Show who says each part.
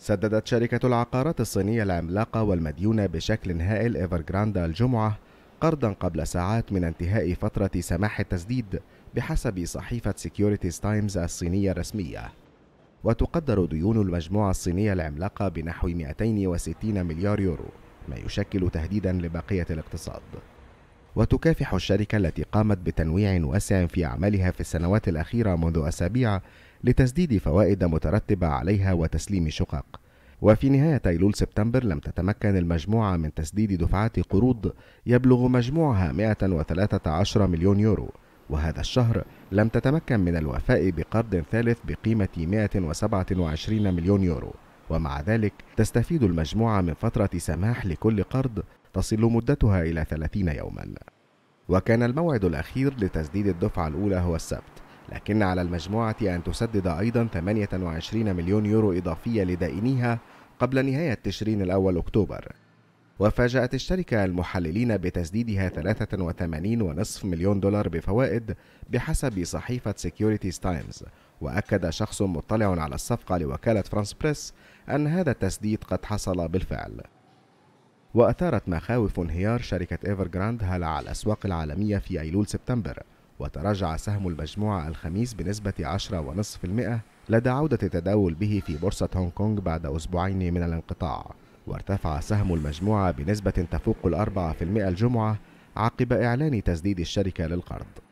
Speaker 1: سددت شركة العقارات الصينية العملاقة والمديونة بشكل هائل إيفرغراندا الجمعة قرضا قبل ساعات من انتهاء فترة سماح التسديد بحسب صحيفة سيكيورتيز تايمز الصينية الرسمية وتقدر ديون المجموعة الصينية العملاقة بنحو 260 مليار يورو ما يشكل تهديدا لبقية الاقتصاد وتكافح الشركة التي قامت بتنويع واسع في أعمالها في السنوات الأخيرة منذ أسابيع لتسديد فوائد مترتبة عليها وتسليم شقق وفي نهاية أيلول سبتمبر لم تتمكن المجموعة من تسديد دفعات قروض يبلغ مجموعها 113 مليون يورو وهذا الشهر لم تتمكن من الوفاء بقرض ثالث بقيمة 127 مليون يورو ومع ذلك تستفيد المجموعة من فترة سماح لكل قرض تصل مدتها إلى 30 يوما وكان الموعد الأخير لتسديد الدفعة الأولى هو السبت لكن على المجموعة أن تسدد أيضا 28 مليون يورو إضافية لدائنيها قبل نهاية تشرين الأول أكتوبر وفاجأت الشركة المحللين بتسديدها 83.5 مليون دولار بفوائد بحسب صحيفة سيكيورتيز تايمز وأكد شخص مطلع على الصفقة لوكالة فرانس بريس أن هذا التسديد قد حصل بالفعل وأثارت مخاوف انهيار شركة إيفرغراند هلع الأسواق العالمية في أيلول سبتمبر وتراجع سهم المجموعة الخميس بنسبة 10.5% لدى عودة التداول به في بورصة هونغ كونغ بعد أسبوعين من الانقطاع وارتفع سهم المجموعة بنسبة تفوق الأربعة في المئة الجمعة عقب إعلان تسديد الشركة للقرض